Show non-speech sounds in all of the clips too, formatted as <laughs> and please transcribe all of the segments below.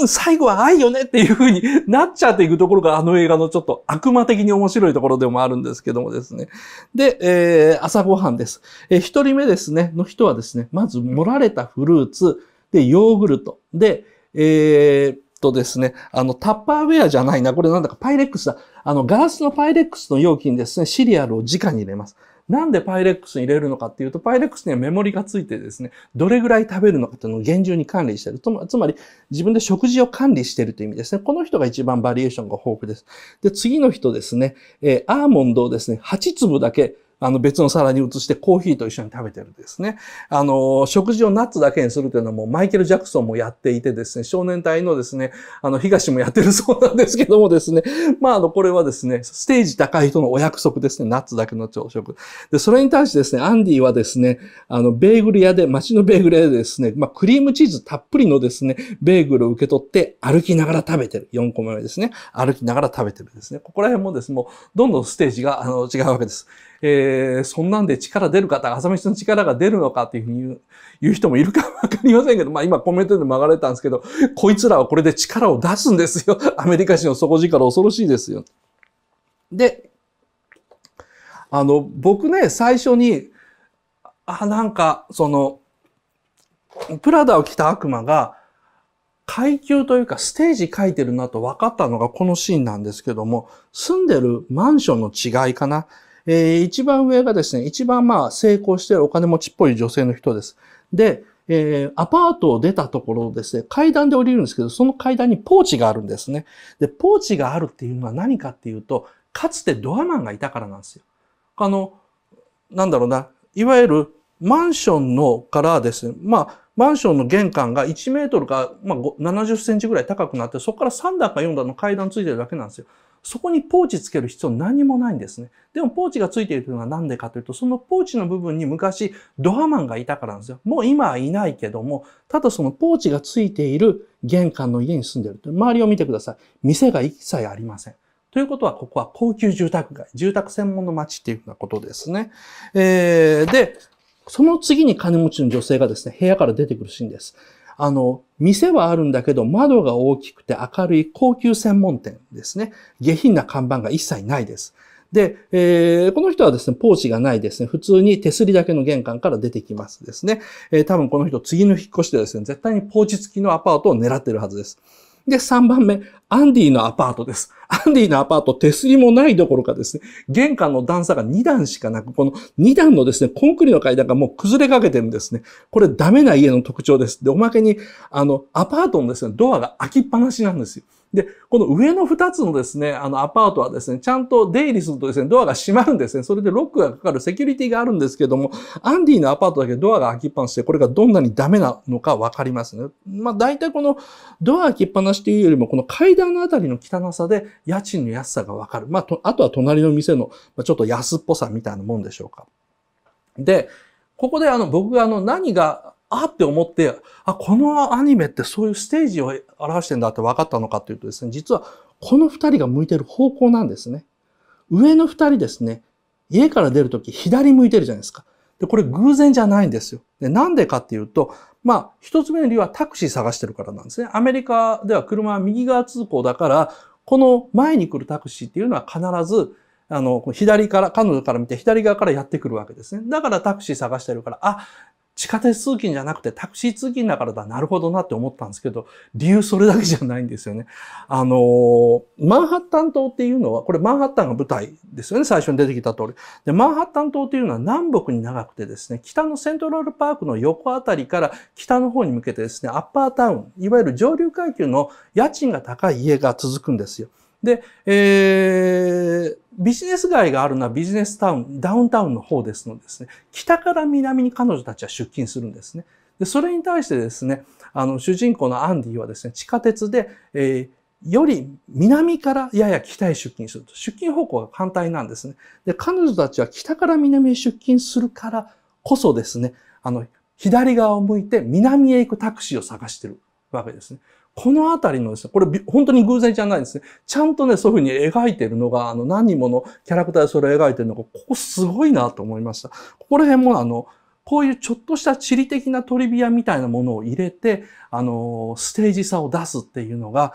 うん、最後は愛よねっていう風になっちゃっていくところがあの映画のちょっと悪魔的に面白いところでもあるんですけどもですね。で、えー、朝ごはんです。えー、一人目ですね、の人はですね、まず盛られたフルーツ、で、ヨーグルト、で、えー、とですね、あの、タッパーウェアじゃないな、これなんだかパイレックスだ。あの、ガラスのパイレックスの容器にですね、シリアルを直に入れます。なんでパイレックスに入れるのかっていうと、パイレックスにはメモリがついてですね、どれぐらい食べるのかっていうのを厳重に管理してる。つまり、自分で食事を管理してるという意味ですね。この人が一番バリエーションが豊富です。で、次の人ですね、えー、アーモンドをですね、8粒だけあの別の皿に移してコーヒーと一緒に食べてるんですね。あの、食事をナッツだけにするというのはもうマイケル・ジャクソンもやっていてですね、少年隊のですね、あの、東もやってるそうなんですけどもですね、まあ、あの、これはですね、ステージ高い人のお約束ですね、ナッツだけの朝食。で、それに対してですね、アンディはですね、あの、ベーグル屋で、街のベーグル屋でですね、まあ、クリームチーズたっぷりのですね、ベーグルを受け取って歩きながら食べてる。4個目ですね。歩きながら食べてるですね。ここら辺もですね、もうどんどんステージがあの違うわけです。えー、そんなんで力出るか、朝飯の力が出るのかっていうふうに言う言う人もいるか <laughs> わかりませんけど、まあ今コメントで曲がれたんですけど、こいつらはこれで力を出すんですよ。<laughs> アメリカ人の底力恐ろしいですよ。で、あの、僕ね、最初に、あ、なんか、その、プラダを着た悪魔が、階級というかステージ書いてるなと分かったのがこのシーンなんですけども、住んでるマンションの違いかな。えー、一番上がですね、一番まあ成功してるお金持ちっぽい女性の人です。で、えー、アパートを出たところですね、階段で降りるんですけど、その階段にポーチがあるんですね。で、ポーチがあるっていうのは何かっていうと、かつてドアマンがいたからなんですよ。あの、なんだろうな、いわゆるマンションのからですね、まあ、マンションの玄関が1メートルか、まあ、70センチぐらい高くなって、そこから3段か4段の階段ついてるだけなんですよ。そこにポーチつける必要何もないんですね。でもポーチがついているというのは何でかというと、そのポーチの部分に昔ドアマンがいたからなんですよ。もう今はいないけども、ただそのポーチがついている玄関の家に住んでる。周りを見てください。店が一切ありません。ということは、ここは高級住宅街、住宅専門の街っていうようなことですね。えー、で、その次に金持ちの女性がですね、部屋から出てくるシーンです。あの、店はあるんだけど、窓が大きくて明るい高級専門店ですね。下品な看板が一切ないです。で、えー、この人はですね、ポーチがないですね、普通に手すりだけの玄関から出てきますですね。えー、多分この人、次の引っ越しでですね、絶対にポーチ付きのアパートを狙ってるはずです。で、3番目、アンディのアパートです。アンディのアパート、手すりもないどころかですね、玄関の段差が2段しかなく、この2段のですね、コンクリの階段がもう崩れかけてるんですね。これダメな家の特徴です。で、おまけに、あの、アパートのですね、ドアが開きっぱなしなんですよ。で、この上の2つのですね、あのアパートはですね、ちゃんと出入りするとですね、ドアが閉まるんですね。それでロックがかかるセキュリティがあるんですけども、アンディのアパートだけドアが開きっぱなしで、これがどんなにダメなのかわかりますね。まあ大体このドア開きっぱなしというよりも、この階段のあたりの汚さで家賃の安さがわかる。まあと、あとは隣の店のちょっと安っぽさみたいなもんでしょうか。で、ここであの僕があの何があって思って、あ、このアニメってそういうステージを表してんだって分かったのかっていうとですね、実はこの二人が向いてる方向なんですね。上の二人ですね、家から出るとき左向いてるじゃないですか。で、これ偶然じゃないんですよ。で、なんでかっていうと、まあ、一つ目の理由はタクシー探してるからなんですね。アメリカでは車は右側通行だから、この前に来るタクシーっていうのは必ず、あの、左から、彼女から見て左側からやってくるわけですね。だからタクシー探してるから、あ、地下鉄通勤じゃなくてタクシー通勤だからだ、なるほどなって思ったんですけど、理由それだけじゃないんですよね。あのー、マンハッタン島っていうのは、これマンハッタンが舞台ですよね、最初に出てきた通り。で、マンハッタン島っていうのは南北に長くてですね、北のセントラルパークの横あたりから北の方に向けてですね、アッパータウン、いわゆる上流階級の家賃が高い家が続くんですよ。で、えー、ビジネス街があるのはビジネスタウン、ダウンタウンの方ですのでですね、北から南に彼女たちは出勤するんですね。で、それに対してですね、あの、主人公のアンディはですね、地下鉄で、えー、より南からやや北へ出勤すると。出勤方向が反対なんですね。で、彼女たちは北から南へ出勤するからこそですね、あの、左側を向いて南へ行くタクシーを探してるわけですね。このあたりのですね、これ本当に偶然じゃないですね。ちゃんとね、そういうふうに描いてるのが、あの、何人ものキャラクターでそれを描いてるのが、ここすごいなと思いました。ここら辺もあの、こういうちょっとした地理的なトリビアみたいなものを入れて、あの、ステージ差を出すっていうのが、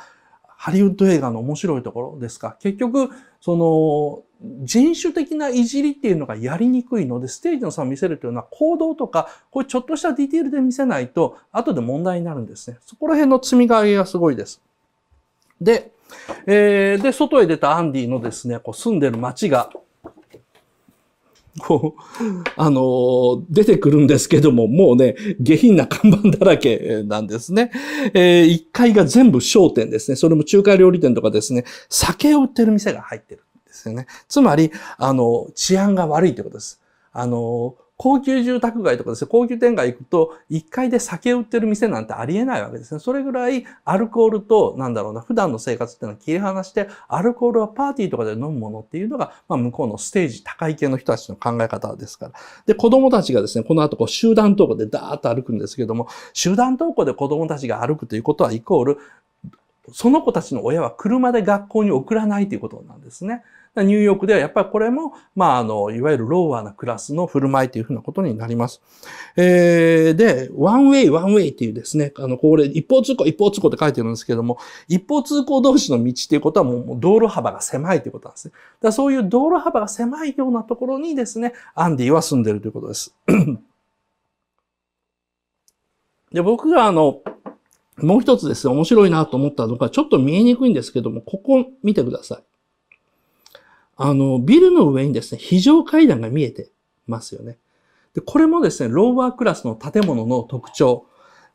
ハリウッド映画の面白いところですか。結局、その人種的ないじりっていうのがやりにくいので、ステージの差を見せるというのは行動とか、こういうちょっとしたディテールで見せないと、後で問題になるんですね。そこら辺の積み替えがすごいです。で、えー、で、外へ出たアンディのですね、こう住んでる街が、こう、あのー、出てくるんですけども、もうね、下品な看板だらけ <laughs> なんですね。えー、1階が全部商店ですね。それも中華料理店とかですね、酒を売ってる店が入ってるんですよね。つまり、あの、治安が悪いってことです。あのー、高級住宅街とかですね、高級店街行くと、1階で酒売ってる店なんてありえないわけですね。それぐらいアルコールと、なんだろうな、普段の生活っていうのは切り離して、アルコールはパーティーとかで飲むものっていうのが、まあ、向こうのステージ高い系の人たちの考え方ですから。で、子供たちがですね、この後こう集団登校でダーッと歩くんですけども、集団登校で子供たちが歩くということはイコール、その子たちの親は車で学校に送らないということなんですね。ニューヨークではやっぱりこれも、まあ、あの、いわゆるローワーなクラスの振る舞いというふうなことになります。えー、で、ワンウェイ、ワンウェイっていうですね、あの、これ、一方通行、一方通行って書いてるんですけども、一方通行同士の道っていうことはもう道路幅が狭いということなんですね。だそういう道路幅が狭いようなところにですね、アンディは住んでるということです。<coughs> で、僕があの、もう一つですね、面白いなと思ったのが、ちょっと見えにくいんですけども、ここ見てください。あの、ビルの上にですね、非常階段が見えてますよね。で、これもですね、ローバークラスの建物の特徴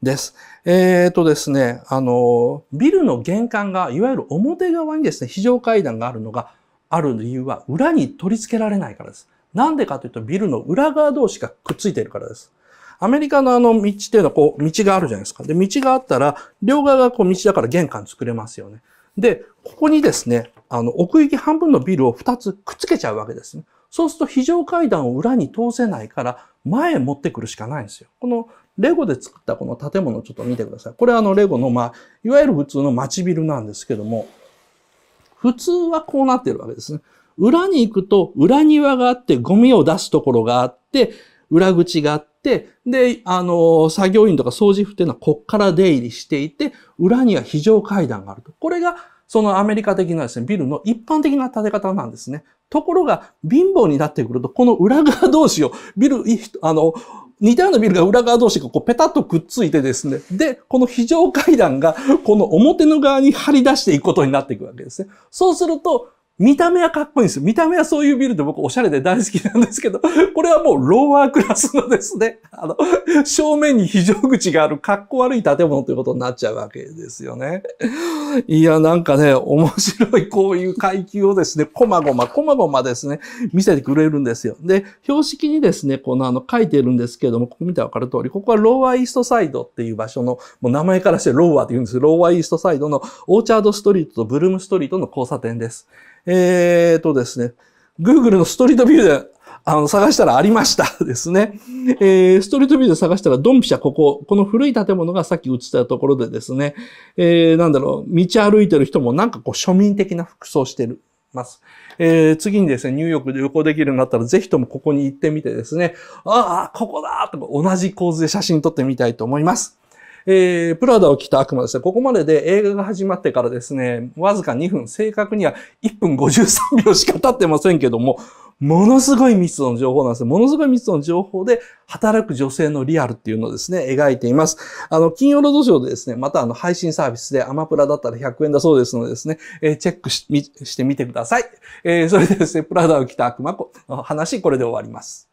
です。えっ、ー、とですね、あの、ビルの玄関が、いわゆる表側にですね、非常階段があるのが、ある理由は、裏に取り付けられないからです。なんでかというと、ビルの裏側同士がくっついているからです。アメリカのあの道っていうのはこう、道があるじゃないですか。で、道があったら、両側がこう道だから玄関作れますよね。で、ここにですね、あの、奥行き半分のビルを2つくっつけちゃうわけですね。そうすると非常階段を裏に通せないから、前へ持ってくるしかないんですよ。このレゴで作ったこの建物ちょっと見てください。これあのレゴの、まあ、いわゆる普通の街ビルなんですけども、普通はこうなってるわけですね。裏に行くと裏庭があってゴミを出すところがあって、裏口があって、で、あの、作業員とか掃除婦っていうのはこっから出入りしていて、裏には非常階段があると。これが、そのアメリカ的なですね、ビルの一般的な建て方なんですね。ところが、貧乏になってくると、この裏側同士を、ビル、あの、似たようなビルが裏側同士がこうペタッとくっついてですね。で、この非常階段がこの表の側に張り出していくことになっていくわけですね。そうすると、見た目はかっこいいんですよ。見た目はそういうビルで僕おしゃれで大好きなんですけど、<laughs> これはもうローワークラスのですね、あの、正面に非常口があるかっこ悪い建物ということになっちゃうわけですよね。いや、なんかね、面白いこういう階級をですね、こまごま、こまごまですね、見せてくれるんですよ。で、標識にですね、このあの、書いてるんですけども、ここ見たらわかる通り、ここはローワーイーストサイドっていう場所の、もう名前からしてローワーって言うんですローワーイーストサイドのオーチャードストリートとブルームストリートの交差点です。えっ、ー、とですね、Google のストリートビューであの、探したらありましたですね。えー、ストリートビューで探したら、ドンピシャここ、この古い建物がさっき映ったところでですね、えー、なんだろう、道歩いてる人もなんかこう庶民的な服装してる。ます。えー、次にですね、ニューヨークで旅行できるようになったら、ぜひともここに行ってみてですね、ああ、ここだとか同じ構図で写真撮ってみたいと思います。えー、プラダを着た悪魔ですね、ここまでで映画が始まってからですね、わずか2分、正確には1分53秒しか経ってませんけども、ものすごい密度の情報なんです。ね。ものすごい密度の情報で働く女性のリアルっていうのをですね、描いています。あの、金曜ロードショーでですね、またあの、配信サービスでアマプラだったら100円だそうですのでですね、えー、チェックししてみてください。えー、それでですね、プラダを着た悪魔の話、これで終わります。